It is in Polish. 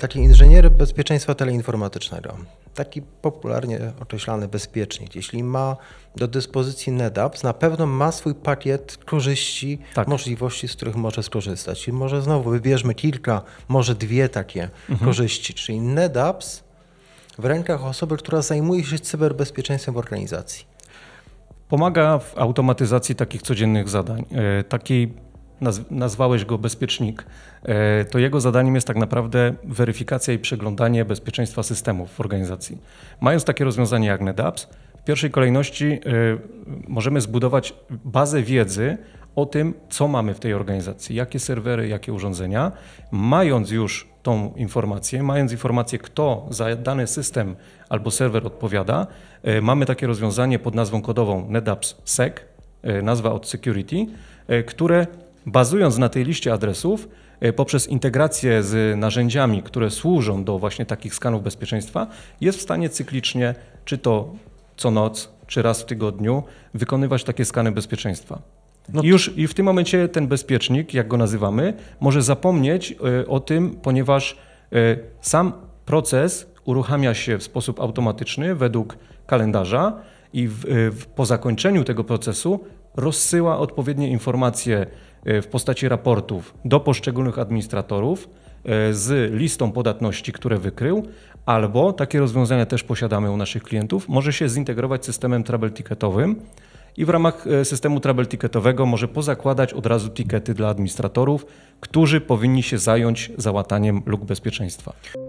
Taki inżynier bezpieczeństwa teleinformatycznego, taki popularnie określany bezpiecznik, jeśli ma do dyspozycji NetApps, na pewno ma swój pakiet korzyści, tak. możliwości, z których może skorzystać. I może znowu wybierzmy kilka, może dwie takie mhm. korzyści. Czyli NetApps w rękach osoby, która zajmuje się cyberbezpieczeństwem w organizacji. Pomaga w automatyzacji takich codziennych zadań, e, takiej nazwałeś go bezpiecznik, e, to jego zadaniem jest tak naprawdę weryfikacja i przeglądanie bezpieczeństwa systemów w organizacji. Mając takie rozwiązanie jak NetApps, w pierwszej kolejności e, możemy zbudować bazę wiedzy o tym, co mamy w tej organizacji, jakie serwery, jakie urządzenia. Mając już tą informację, mając informację, kto za dany system albo serwer odpowiada, e, mamy takie rozwiązanie pod nazwą kodową NetApps SEC, nazwa od Security, które bazując na tej liście adresów, e, poprzez integrację z narzędziami, które służą do właśnie takich skanów bezpieczeństwa, jest w stanie cyklicznie, czy to co noc, czy raz w tygodniu, wykonywać takie skany bezpieczeństwa. No I już i w tym momencie ten bezpiecznik, jak go nazywamy, może zapomnieć e, o tym, ponieważ e, sam proces uruchamia się w sposób automatyczny według kalendarza i w, w, po zakończeniu tego procesu rozsyła odpowiednie informacje e, w postaci raportów do poszczególnych administratorów e, z listą podatności, które wykrył, albo takie rozwiązania też posiadamy u naszych klientów, może się zintegrować z systemem travel ticketowym i w ramach e, systemu travel ticketowego może pozakładać od razu tikety dla administratorów, którzy powinni się zająć załataniem luk bezpieczeństwa.